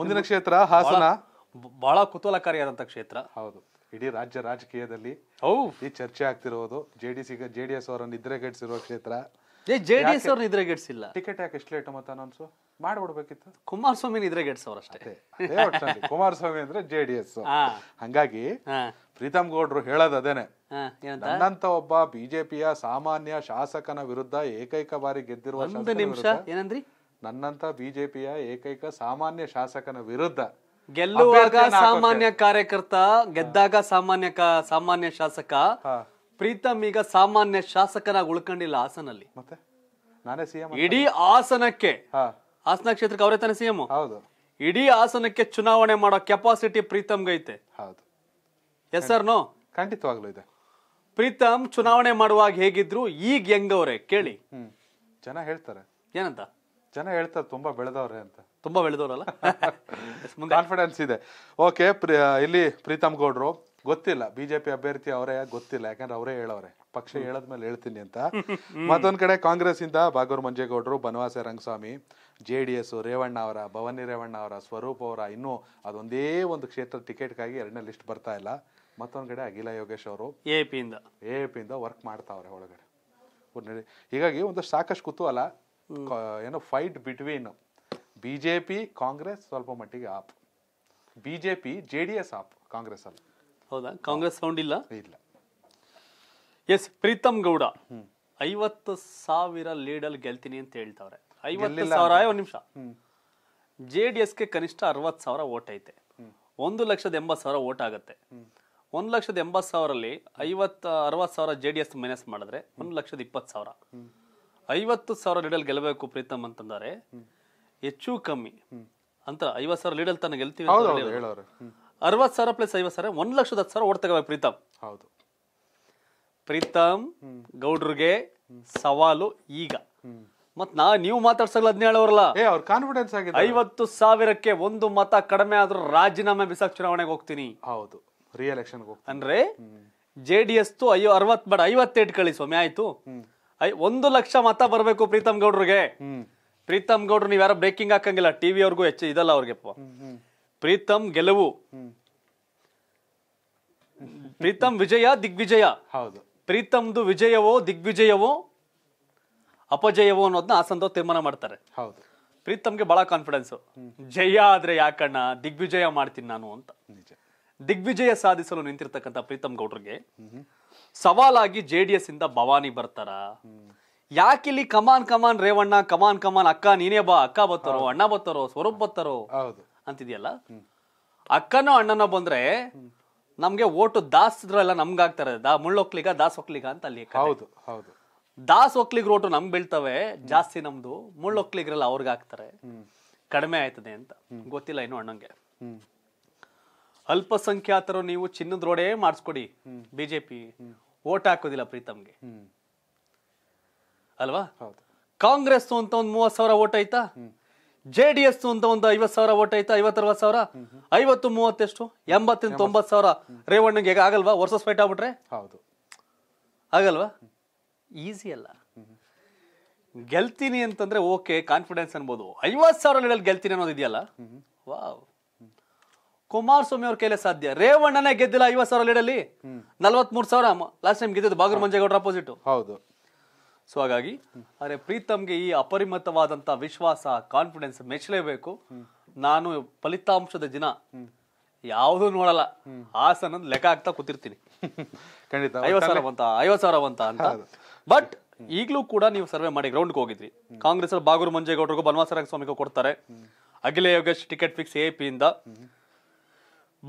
ಮುಂದಿನ ಕ್ಷೇತ್ರ ಹಾಸನ ಬಹಳ ಕುತೂಹಲಕಾರಿಯಾದಂತಹ ಕ್ಷೇತ್ರ ಹೌದು ಇಡೀ ರಾಜ್ಯ ರಾಜಕೀಯದಲ್ಲಿ ಈ ಚರ್ಚೆ ಆಗ್ತಿರೋದು ಜೆಡಿಎಸ್ ಈಗ ಜೆಡಿಎಸ್ ಅವರ ನಿದ್ರೆ ಗೆಡಿಸಿರುವ ಕ್ಷೇತ್ರ ಜೆಡಿಎಸ್ ಅವ್ರ ಗೆಡ್ಸಿಲ್ಲ ಟಿಕೆಟ್ ಯಾಕೆ ಎಷ್ಟು ಲೇಟ್ ಮತ್ತೆ ಅನೌನ್ಸು ಮಾಡ್ಬಿಡ್ಬೇಕಿತ್ತು ಕುಮಾರಸ್ವಾಮಿ ನಿದ್ರೆಗೆಡ್ಸವ್ರ ಅಷ್ಟೇ ಕುಮಾರಸ್ವಾಮಿ ಅಂದ್ರೆ ಜೆಡಿಎಸ್ ಹಂಗಾಗಿ ಪ್ರೀತಮ್ ಗೌಡ್ರು ಹೇಳೋದು ಅದೇನೆ ನನ್ನಂತ ಒಬ್ಬ ಬಿಜೆಪಿಯ ಸಾಮಾನ್ಯ ಶಾಸಕನ ವಿರುದ್ಧ ಏಕೈಕ ಬಾರಿ ಗೆದ್ದಿರುವ ನಿಮಿಷ ಏನಂದ್ರಿ ನನ್ನಂತ ಬಿಜೆಪಿಯ ಏಕೈಕ ಸಾಮಾನ್ಯ ಶಾಸಕನ ವಿರುದ್ಧ ಗೆಲ್ಲುವಾಗ ಸಾಮಾನ್ಯ ಕಾರ್ಯಕರ್ತ ಗೆದ್ದಾಗ ಸಾಮಾನ್ಯ ಸಾಮಾನ್ಯ ಶಾಸಕ ಪ್ರೀತಮ್ ಈಗ ಸಾಮಾನ್ಯ ಶಾಸಕನಾಗಿ ಉಳ್ಕೊಂಡಿಲ್ಲ ಹಾಸನಲ್ಲಿ ಮತ್ತೆ ನಾನೇ ಸಿಎಂ ಇಡೀ ಹಾಸನಕ್ಕೆ ಹಾಸನ ಕ್ಷೇತ್ರಕ್ಕೆ ಅವರೇ ತಾನೇ ಸಿಎಂ ಹೌದು ಇಡೀ ಹಾಸನಕ್ಕೆ ಚುನಾವಣೆ ಮಾಡೋ ಕೆಪಾಸಿಟಿ ಗೈತೆ ಹೌದು ಎಸ್ ಸರ್ ನೋ ಖಂಡಿತವಾಗ್ಲೂ ಇದೆ ಪ್ರೀತಮ್ ಚುನಾವಣೆ ಮಾಡುವಾಗ ಹೇಗಿದ್ರು ಈಗ ಹೆಂಗವ್ರೆ ಕೇಳಿ ಜನ ಹೇಳ್ತಾರೆ ಏನಂತ ಜನ ಹೇಳ್ತಾರೆ ತುಂಬಾ ಬೆಳೆದವ್ರೆ ಅಂತ ತುಂಬಾ ಬೆಳೆದವ್ರಲ್ಲ ಕಾನ್ಫಿಡೆನ್ಸ್ ಇದೆ ಓಕೆ ಇಲ್ಲಿ ಪ್ರೀತಮ್ ಗೌಡ್ರು ಗೊತ್ತಿಲ್ಲ ಬಿಜೆಪಿ ಅಭ್ಯರ್ಥಿ ಅವರೇ ಗೊತ್ತಿಲ್ಲ ಯಾಕಂದ್ರೆ ಅವರೇ ಹೇಳೋರೆ ಪಕ್ಷ ಹೇಳದ್ಮೇಲೆ ಹೇಳ್ತೀನಿ ಅಂತ ಮತ್ತೊಂದ್ ಕಡೆ ಕಾಂಗ್ರೆಸ್ ಇಂದ ಬಾಗೂರ್ ಮಂಜೇಗೌಡರು Banavasa Rangaswamy J D S Revanna ಅವರ ಭವಾನಿ ರೇವಣ್ಣ ಅವರ ಸ್ವರೂಪ್ ಅವರ ಇನ್ನೂ ಅದೊಂದೇ ಒಂದು ಕ್ಷೇತ್ರ ಟಿಕೆಟ್ಗಾಗಿ ಎರಡನೇ ಲಿಸ್ಟ್ ಬರ್ತಾ ಇಲ್ಲ ಮತ್ತೊಂದ್ ಕಡೆ ಅಖಿಲ ಯೋಗೇಶ್ ಅವರು ಎ ಇಂದ ಎ ಪಿಯಿಂದ ವರ್ಕ್ ಮಾಡ್ತಾವ್ರೆ ಒಳಗಡೆ ಹೀಗಾಗಿ ಒಂದು ಸಾಕಷ್ಟು ಕುತೂಹಲ ಏನೋ fight between B J P Congress ಸ್ವಲ್ಪ ಮಟ್ಟಿಗೆ AAP B J P J D S AAP Congress ಅಲ್ಲಿ ಹೌದಾ ಕಾಂಗ್ರೆಸ್ ಸೌಂಡ್ ಇಲ್ಲ ಇಲ್ಲ ಎಸ್ ಪ್ರೀತಮ್ ಗೌಡ ಐವತ್ತು ಸಾವಿರ ಲೀಡಲ್ ಗೆಲ್ತೀನಿ ಅಂತ ಹೇಳ್ತಾವ್ರೆ ಐವತ್ತು ಸಾವಿರ ಒಂದು ನಿಮಿಷ ಜೆ ಡಿ ಗೆ ಕನಿಷ್ಠ ಅರವತ್ತು ಸಾವಿರ ಓಟ್ ಐತೆ ಒಂದು ಲಕ್ಷದ ಎಂಬತ್ ಸಾವಿರ ಓಟ್ ಆಗತ್ತೆ ಒಂದ್ ಲಕ್ಷದ ಎಂಬತ್ತು ಸಾವಿರಲ್ಲಿ ಐವತ್ತ ಅರವತ್ತು ಸಾವಿರ ಜೆ ಡಿ ಎಸ್ ಮೈನಸ್ ಮಾಡಿದ್ರೆ ಒಂದು ಲಕ್ಷದ ಇಪ್ಪತ್ತು ಸಾವಿರ ಐವತ್ತು ಸಾವಿರ ಲೀಡಲ್ ಗೆಲ್ಲಬೇಕು ಪ್ರೀತಮ್ ಅಂತಂದರೆ ಹೆಚ್ಚು ಕಮ್ಮಿ ಅಂತ ಐವತ್ ಸಾವಿರ ಲೀಡಲ್ ತನ್ನ ಗೆಲ್ತೀವಿ ಅರವತ್ ಸಾವಿರ ಪ್ಲಸ್ ಐವತ್ ಸಾವಿರ ಒಂದ್ ಲಕ್ಷದ ಹತ್ತು ಸಾವಿರ ಓಡ್ ಪ್ರೀತಮ್ ಹೌದು ಪ್ರೀತಮ್ ಗೌಡ್ರಿಗೆ ಸವಾಲು ಈಗ ಮತ್ ನಾ ನೀವು ಮಾತಾಡ್ಸಲ್ಲ ಹದಿನೇಳು ಏ ಅವ್ರ ಕಾನ್ಫಿಡೆನ್ಸ್ ಆಗಿದೆ ಐವತ್ತು ಸಾವಿರಕ್ಕೆ ಒಂದು ಮತ ಕಡಿಮೆ ಆದ್ರೂ ರಾಜೀನಾಮೆ ಬಿಸಾಕ್ ಚುನಾವಣೆಗೆ ಹೋಗ್ತೀನಿ ಹೌದು ರಿಯಲೆಕ್ಷನ್ ಎಲೆಕ್ಷನ್ ಅಂದ್ರೆ ಜೆ ಡಿ ಎಸ್ ತು ಅಯ್ಯೋ ಅರವತ್ ಬೇಡ ಐವತ್ತೇಟ್ ಕಳಿ ಸೊಮೆ ಆಯ್ತು ಒಂದು ಲಕ್ಷ ಮತ ಬರಬೇಕು ಪ್ರೀತಮ್ ಗೌಡ್ರಿಗೆ ಪ್ರೀತಮ್ ಗೌಡ್ರು ನೀವ್ ಯಾರು ಬ್ರೇಕಿಂಗ್ ಹಾಕಂಗಿಲ್ಲ ಟಿವಿ ಅವ್ರಿಗೂ ಹೆಚ್ಚು ಇದಲ್ಲ ಅವ್ರಿಗೆ ಪ್ರೀತಮ್ ಗೆಲುವು ಪ್ರೀತಮ್ ವಿಜಯ ದಿಗ್ವಿಜಯ ಹೌದು ಪ್ರೀತಮ್ದು ವಿಜಯವೋ ದಿಗ್ವಿಜಯವೋ ಅಪಜಯವೋ ಅನ್ನೋದನ್ನ ಆ ಸಂದೋ ತೀರ್ಮಾನ ಮಾಡ್ತಾರೆ ಹೌದು ಪ್ರೀತಮ್ಗೆ ಬಹಳ ಕಾನ್ಫಿಡೆನ್ಸ್ ಜಯ ಆದ್ರೆ ಯಾಕಣ್ಣ ದಿಗ್ವಿಜಯ ಮಾಡ್ತೀನಿ ನಾನು ಅಂತ ದಿಗ್ವಿಜಯ ಸಾಧಿಸಲು ನಿಂತಿರ್ತಕ್ಕಂಥ ಪ್ರೀತಮ್ ಗೌಡ್ರಿಗೆ ಸವಾಲಾಗಿ ಜೆ ಡಿ ಎಸ್ ಇಂದ ಭವಾನಿ ಬರ್ತಾರ ಇಲ್ಲಿ ಕಮಾನ್ ಕಮಾನ್ ರೇವಣ್ಣ ಕಮಾನ್ ಕಮಾನ್ ಅಕ್ಕ ನೀನೇ ಬಾ ಅಕ್ಕ ಬತ್ತಾರೋ ಅಣ್ಣ ಬತ್ತಾರೋ ಸ್ವರೂಪ್ ಬತ್ತಾರೋ ಅಂತಿದೆಯಲ್ಲ ಅಕ್ಕನೋ ಅಣ್ಣನೋ ಬಂದ್ರೆ ನಮ್ಗೆ ಓಟು ದಾಸರೆಲ್ಲ ನಮ್ಗಾಗ್ತಾರೆ ದಾ ಮುಳ್ಳೊಕ್ಲಿಗ ದಾಸ್ ಒಕ್ಲಿಗ ಅಂತ ಅಲ್ಲಿ ಹೌದು ಹೌದು ದಾಸ್ ಒಕ್ಲಿಗ್ ಓಟು ನಮ್ಗೆ ಬೀಳ್ತವೆ ಜಾಸ್ತಿ ನಮ್ದು ಮುಳ್ಳೊಕ್ಲಿಗ್ರೆಲ್ಲ ಅವ್ರಿಗೆ ಹಾಕ್ತಾರೆ ಕಡಿಮೆ ಆಯ್ತದೆ ಅಂತ ಗೊತ್ತಿಲ್ಲ ಇನ್ನು ಅಣ್ಣಂಗೆ ಅಲ್ಪಸಂಖ್ಯಾತರು ನೀವು ಚಿನ್ನದ ರೋಡೇ ಮಾಡಿಸ್ಕೊಡಿ ಬಿಜೆಪಿ ಓಟ್ ಹಾಕೋದಿಲ್ಲ ಪ್ರೀತಮ್ಗೆ ಅಲ್ವಾ ಕಾಂಗ್ರೆಸ್ ಅಂತ ಒಂದು ಮೂವತ್ ಸಾವಿರ ಓಟ್ ಆಯ್ತಾ ಜೆ ಡಿ ಎಸ್ ಅಂತ ಒಂದು ಐವತ್ ಸಾವಿರ ಓಟ್ ಆಯ್ತಾ ಐವತ್ತರವತ್ ಸಾವಿರ ಐವತ್ತು ಮೂವತ್ತೆಷ್ಟು ಎಂಬತ್ತಿಂದ ತೊಂಬತ್ ಸಾವಿರ ರೇವಣ್ಣಗೆ ಆಗಲ್ವಾ ವರ್ಸಸ್ ಫೈಟ್ ಆಗ್ಬಿಟ್ರೆ ಹೌದು ಆಗಲ್ವಾ ಈಸಿ ಅಲ್ಲ ಗೆಲ್ತೀನಿ ಅಂತಂದ್ರೆ ಓಕೆ ಕಾನ್ಫಿಡೆನ್ಸ್ ಅನ್ಬೋದು ಐವತ್ ಸಾವಿರ ಗೆಲ್ತೀನಿ ಅನ್ನೋದು ಇದೆಯಲ್ಲ ವಾವ್ ಕುಮಾರಸ್ವಾಮಿ ಅವ್ರ ಕೈಲೇ ಸಾಧ್ಯ ರೇವಣ್ಣನೇ ಗೆದ್ದಿಲ್ಲ ಐವತ್ ಸಾವಿರ ಲೀಡಲ್ಲಿ ನಲ್ವತ್ ಮೂರ್ ಸಾವಿರ ಲಾಸ್ಟ್ ಟೈಮ್ ಗೆದ್ದಿದ್ದು ಬಾಗರ್ ಮಂಜೇಗೌಡರ ಅಪೋಸಿಟ್ ಹೌದು ಸೊ ಹಾಗಾಗಿ ಅರೆ ಪ್ರೀತಮ್ಗೆ ಈ ಅಪರಿಮಿತವಾದಂತ ವಿಶ್ವಾಸ ಕಾನ್ಫಿಡೆನ್ಸ್ ಮೆಚ್ಚಲೇಬೇಕು ನಾನು ಫಲಿತಾಂಶದ ದಿನ ಯಾವುದು ನೋಡಲ್ಲ ಹಾಸನ ಲೆಕ್ಕ ಹಾಕ್ತಾ ಕೂತಿರ್ತೀನಿ ಖಂಡಿತ ಐವತ್ ಸಾವಿರ ಬಂತ ಐವತ್ ಸಾವಿರ ಬಂತ ಅಂತ ಬಟ್ ಈಗಲೂ ಕೂಡ ನೀವು ಸರ್ವೆ ಮಾಡಿ ಗ್ರೌಂಡ್ಗೆ ಹೋಗಿದ್ರಿ ಕಾಂಗ್ರೆಸ್ ಬಾಗೂರು ಮಂಜೇಗೌಡರಿಗೂ ಬನವಾಸರಾಯ ಸ್ವಾಮಿಗೂ ಕೊಡ್ತಾರೆ Akhila Yogesh ticket fix A P ಇಂದ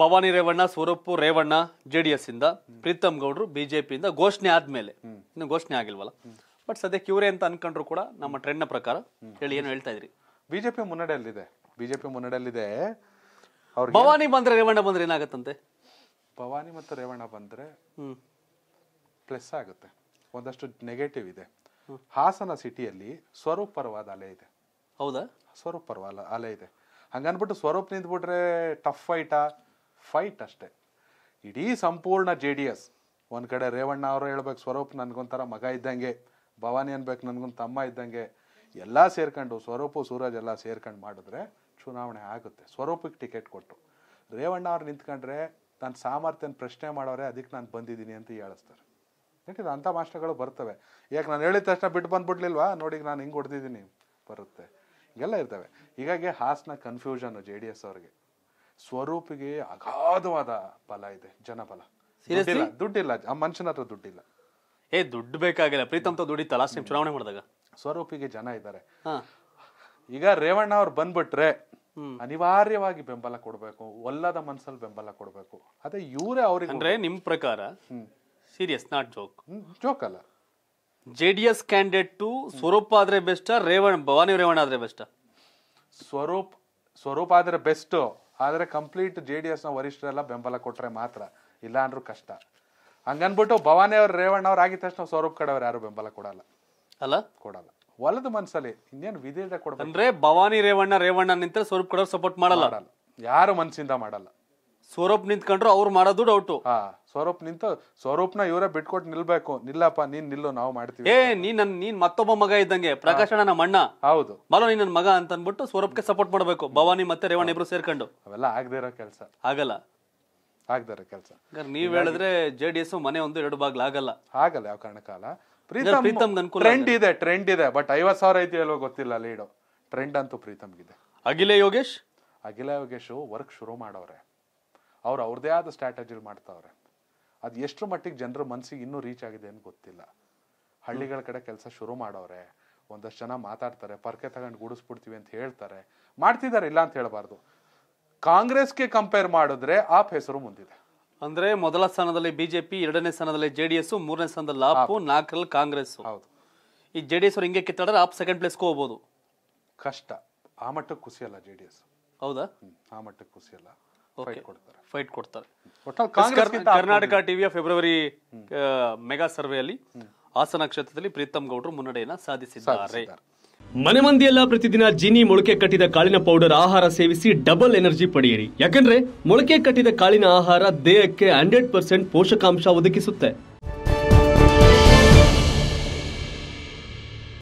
Bhavani Revanna Swaroop Revanna J D S ಇಂದ ಪ್ರೀತಮ್ ಗೌಡ್ರು ಬಿಜೆಪಿಯಿಂದ ಘೋಷಣೆ ಆದ್ಮೇಲೆ ಇನ್ನು ಘೋಷಣೆ ಆಗಿಲ್ವಲ್ಲ ಬಟ್ ಸದ್ಯಕ್ಕೆ ಇವರೇ ಅಂತ ಅನ್ಕೊಂಡ್ರು ಕೂಡ ನಮ್ಮ ಟ್ರೆಂಡ್ನ ಪ್ರಕಾರ ಹೇಳಿ ಏನು ಹೇಳ್ತಾ ಇದ್ರಿ ಬಿಜೆಪಿ ಮುನ್ನಡೆಯಲ್ಲಿದೆ ಬಿಜೆಪಿ ಮುನ್ನಡೆಯಲ್ಲಿದೆ ಭವಾನಿ ಬಂದ್ರೆ ರೇವಣ್ಣ ಬಂದ್ರೆ ಏನಾಗುತ್ತಂತೆ ಭವಾನಿ ಮತ್ತು ರೇವಣ್ಣ ಬಂದ್ರೆ ಪ್ಲಸ್ ಆಗುತ್ತೆ ಒಂದಷ್ಟು ನೆಗೆಟಿವ್ ಇದೆ ಹಾಸನ ಸಿಟಿಯಲ್ಲಿ ಸ್ವರೂಪ್ ಪರವಾದ ಅಲೆ ಇದೆ ಹೌದಾ ಸ್ವರೂಪ್ ಪರವಾದ ಅಲೆ ಇದೆ ಹಂಗನ್ಬಿಟ್ಟು ಸ್ವರೂಪ್ ನಿಂತ್ಬಿಟ್ರೆ ಟಫ್ ಫೈಟಾ ಫೈಟ್ ಅಷ್ಟೇ ಇಡೀ ಸಂಪೂರ್ಣ ಜೆ ಡಿ ಎಸ್ ಒಂದು ಕಡೆ ರೇವಣ್ಣ ಅವರು ಹೇಳ್ಬೇಕು ಸ್ವರೂಪ್ ನನಗೊಂಥರ ಮಗ ಇದ್ದಂಗೆ ಭವಾನಿ ಅನ್ಬೇಕು ನನಗೊಂದು ತಮ್ಮ ಇದ್ದಂಗೆ ಎಲ್ಲ ಸೇರ್ಕೊಂಡು ಸ್ವರೂಪು ಸೂರಜ್ ಎಲ್ಲ ಸೇರ್ಕೊಂಡು ಮಾಡಿದ್ರೆ ಚುನಾವಣೆ ಆಗುತ್ತೆ ಸ್ವರೂಪಕ್ಕೆ ಟಿಕೆಟ್ ಕೊಟ್ಟು ರೇವಣ್ಣ ಅವ್ರು ನಿಂತ್ಕೊಂಡ್ರೆ ನನ್ನ ಸಾಮರ್ಥ್ಯನ ಪ್ರಶ್ನೆ ಮಾಡೋರೆ ಅದಕ್ಕೆ ನಾನು ಬಂದಿದ್ದೀನಿ ಅಂತ ಹೇಳಿಸ್ತಾರೆ ಯಾಕಂದ್ರೆ ಅಂಥ ಮಾಸ್ಟರ್ಗಳು ಬರ್ತವೆ ಯಾಕೆ ನಾನು ಹೇಳಿದ ತಕ್ಷಣ ಬಿಟ್ಟು ಬಂದ್ಬಿಡ್ಲಿಲ್ವಾ ನೋಡಿ ನಾನು ಹಿಂಗೆ ಹೊಡೆದಿದ್ದೀನಿ ಬರುತ್ತೆ ಹೀಗೆಲ್ಲ ಇರ್ತವೆ ಹೀಗಾಗಿ Hassan confusion J D S ಅವ್ರಿಗೆ ಸ್ವರೂಪಿಗೆ ಅಗಾಧವಾದ ಬಲ ಇದೆ ಜನಬಲ ದುಡ್ಡಿಲ್ಲ ದುಡ್ಡಿಲ್ಲ ಆ ಮನುಷ್ಯನ ಹತ್ರ ದುಡ್ಡಿಲ್ಲ ಏ ದುಡ್ಡು ಬೇಕಾಗಿಲ್ಲ ಪ್ರೀತಮ್ ತೋ ಲಾಸ್ಟ್ ಟೈಮ್ ಚುನಾವಣೆ ಮಾಡಿದಾಗ ಸ್ವರೂಪಿಗೆ ಜನ ಇದ್ದಾರೆ ಈಗ ರೇವಣ್ಣ ಅವ್ರು ಬಂದ್ಬಿಟ್ರೆ ಅನಿವಾರ್ಯವಾಗಿ ಬೆಂಬಲ ಕೊಡಬೇಕು ಒಲ್ಲದ ಮನ್ಸಲ್ಲಿ ಬೆಂಬಲ ಕೊಡಬೇಕು ಅದೇ ಇವರೇ ಅವ್ರಿಗೆ ಅಂದ್ರೆ ನಿಮ್ ಪ್ರಕಾರ ಸೀರಿಯಸ್ ನಾಟ್ ಜೋಕ್ ಜೋಕ್ ಅಲ್ಲ J D S candidate Swaroop ಆದ್ರೆ ಬೆಸ್ಟ್ ರೇವಣ್ಣ ಭವಾನಿ ರೇವಣ್ಣ ಆದ್ರೆ ಬೆಸ್ಟ್ ಸ್ವರೂಪ್ ಸ್ವರೂಪ ಆದ್ರೆ ಬೆಸ್ಟ್ ಆದರೆ ಕಂಪ್ಲೀಟ್ ಜೆ ಡಿ ಎಸ್ನ ವರಿಷ್ಠರೆಲ್ಲ ಬೆಂಬಲ ಕೊಟ್ಟರೆ ಮಾತ್ರ ಇಲ್ಲ ಅಂದ್ರೂ ಕಷ್ಟ ಹಂಗನ್ಬಿಟ್ಟು ಭವಾನಿ ಅವ್ರು ರೇವಣ್ಣ ಅವ್ರು ಆಗಿದ ತಕ್ಷಣ ಸ್ವರೂಪ್ ಕಡೆ ಯಾರು ಬೆಂಬಲ ಕೊಡಲ್ಲ ಅಲ್ಲ ಕೊಡಲ್ಲ ಒಲದ ಮನ್ಸಲ್ಲಿ ಇನ್ನೇನು ವಿಧೇಯತೆ ಅಂದ್ರೆ ಭವಾನಿ ರೇವಣ್ಣ ರೇವಣ್ಣ ನಿಂತ ಸ್ವರೂಪ್ ಕಡೆ ಸಪೋರ್ಟ್ ಮಾಡಲ್ಲ ಯಾರು ಮನಸ್ಸಿಂದ ಮಾಡಲ್ಲ ಸ್ವರೂಪ್ ನಿಂತ್ಕೊಂಡ್ರು ಅವ್ರು ಮಾಡೋದು ಡೌಟು ಹಾ ಸ್ವರೂಪ್ ನಿಂತು ಸ್ವರೂಪ್ನ ಇವರೇ ಬಿಟ್ಕೊಟ್ಟು ನಿಲ್ಬೇಕು ನಿಲ್ಲಪ್ಪ ನೀನ್ ನಿಲ್ಲು ನಾವು ಮಾಡ್ತೀವಿ ಏ ನೀನ್ ನೀನ್ ಮತ್ತೊಬ್ಬ ಮಗ ಇದ್ದಂಗೆ ಪ್ರಕಾಶನ ನಮ್ಮ ಹೌದು ಮಲೋ ನೀನ್ ಮಗ ಅಂತ ಸ್ವರೂಪ್ಗೆ ಸಪೋರ್ಟ್ ಮಾಡ್ಬೇಕು ಭವಾನಿ ಮತ್ತೆ ರೇವಣ್ಣ ಇಬ್ರು ಸೇರ್ಕೊಂಡು ಅವೆಲ್ಲ ಆಗದೆ ಇರೋ ಕೆಲಸ ಆಗಲ್ಲ ಆಗದೆ ಇರೋ ಕೆಲಸ ನೀವ್ ಹೇಳಿದ್ರೆ ಜೆ ಡಿ ಎಸ್ ಮನೆ ಒಂದು ಎರಡು ಬಾಗ್ಲ ಆಗಲ್ಲ ಆಗಲ್ಲ ಯಾವ ಕಾರಣ ಪ್ರೀತಮ್ ಪ್ರೀತಮ್ ಟ್ರೆಂಡ್ ಇದೆ ಟ್ರೆಂಡ್ ಇದೆ ಬಟ್ ಐವತ್ ಸಾವಿರ ಐತಿ ಗೊತ್ತಿಲ್ಲ ಲೀಡು ಟ್ರೆಂಡ್ ಅಂತೂ ಇದೆ ಅಗಿಲ ಯೋಗೇಶ್ ಅಗಿಲ ಯೋಗೇಶ್ ವರ್ಕ್ ಶುರು ಮಾಡವ್ರೆ ಅವ್ರ ಅವ್ರದೇ ಆದ ಸ್ಟ್ರಾಟಜಿ ಮಾಡ್ತಾವ್ರೆ ಅದು ಎಷ್ಟು ಮಟ್ಟಿಗೆ ಜನರ ಮನಸ್ಸಿಗೆ ಇನ್ನೂ ರೀಚ್ ಆಗಿದೆ ಅಂತ ಗೊತ್ತಿಲ್ಲ ಹಳ್ಳಿಗಳ ಕಡೆ ಕೆಲಸ ಶುರು ಮಾಡವ್ರೆ ಒಂದಷ್ಟು ಜನ ಮಾತಾಡ್ತಾರೆ ಪರ್ಕೆ ತಗೊಂಡು ಗುಡಿಸ್ಬಿಡ್ತೀವಿ ಅಂತ ಹೇಳ್ತಾರೆ ಮಾಡ್ತಿದ್ದಾರೆ ಇಲ್ಲ ಅಂತ ಹೇಳಬಾರ್ದು ಕಾಂಗ್ರೆಸ್ಗೆ ಕಂಪೇರ್ ಮಾಡಿದ್ರೆ ಆಪ್ ಹೆಸರು ಮುಂದಿದೆ ಅಂದ್ರೆ ಮೊದಲ ಸ್ಥಾನದಲ್ಲಿ ಬಿಜೆಪಿ ಎರಡನೇ ಸ್ಥಾನದಲ್ಲಿ ಜೆಡಿಎಸ್ ಮೂರನೇ ಸ್ಥಾನದಲ್ಲಿ ಆಪ್ ನಾಲ್ಕರಲ್ಲಿ ಕಾಂಗ್ರೆಸ್ ಹೌದು ಈ ಜೆಡಿಎಸ್ ಎಸ್ ಹಿಂಗೆ ಕಿತ್ತಾಡ್ರೆ ಆಪ್ ಸೆಕೆಂಡ್ ಪ್ಲೇಸ್ಗೆ ಹೋಗ್ಬೋದು ಕಷ್ಟ ಆ ಮಟ್ಟಕ್ಕೆ ಖುಷಿಯಲ್ಲ ಜೆಡಿಎಸ್ ಹೌದಾ ಆ ಮಟ್ಟಕ್ಕೆ ಖುಷಿಯಲ್ಲ ಫೈಟ್ ಕೊಡ್ತಾರೆ ಕರ್ನಾಟಕ ಟಿವಿಯ ಫೆಬ್ರವರಿ ಮೆಗಾ ಸರ್ವೆಯಲ್ಲಿ ಹಾಸನ ಕ್ಷೇತ್ರದಲ್ಲಿ ಪ್ರೀತಮ್ ಗೌಡರು ಮುನ್ನಡೆಯನ್ನ ಸಾಧಿಸಿದ್ದಾರೆ ಮನೆ ಮಂದಿಯೆಲ್ಲ ಪ್ರತಿದಿನ ಜಿನಿ ಮೊಳಕೆ ಕಟ್ಟಿದ ಕಾಳಿನ ಪೌಡರ್ ಆಹಾರ ಸೇವಿಸಿ ಡಬಲ್ ಎನರ್ಜಿ ಪಡೆಯಿರಿ ಯಾಕಂದ್ರೆ ಮೊಳಕೆ ಕಟ್ಟಿದ ಕಾಳಿನ ಆಹಾರ ದೇಹಕ್ಕೆ ಹಂಡ್ರೆಡ್ ಪರ್ಸೆಂಟ್ ಪೋಷಕಾಂಶ ಒದಗಿಸುತ್ತೆ